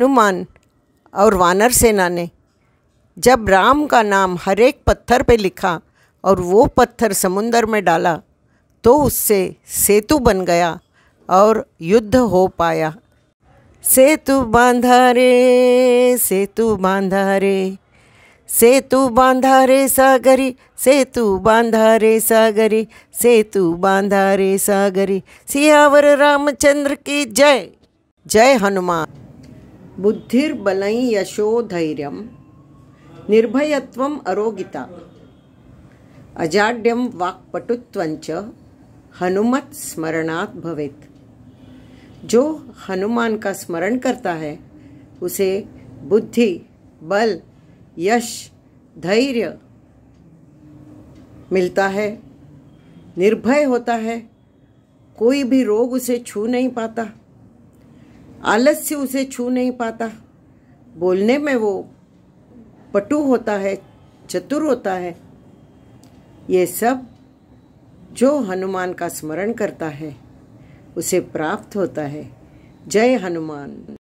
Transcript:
हनुमान और वानर सेना ने जब राम का नाम हर एक पत्थर पे लिखा और वो पत्थर समुंदर में डाला तो उससे सेतु बन गया और युद्ध हो पाया सेतु बांधा रे सेतु बांधा रे सेतु बांधा रे सागरी सेतु बांधा रे सागरी सेतु बांधा रे सागरी सियावर रामचंद्र की जय जय हनुमान बुद्धिर्बल यशो धैर्यं निर्भयत्वम् अरोगिता अजाड्यं वाक्पटुत्वञ्च हनुमत स्मरणात् जो हनुमान का स्मरण करता है उसे बुद्धि बल यश धैर्य मिलता है निर्भय होता है कोई भी रोग उसे छू नहीं पाता आलस्य उसे छू नहीं पाता बोलने में वो पटु होता है चतुर होता है ये सब जो हनुमान का स्मरण करता है उसे प्राप्त होता है जय हनुमान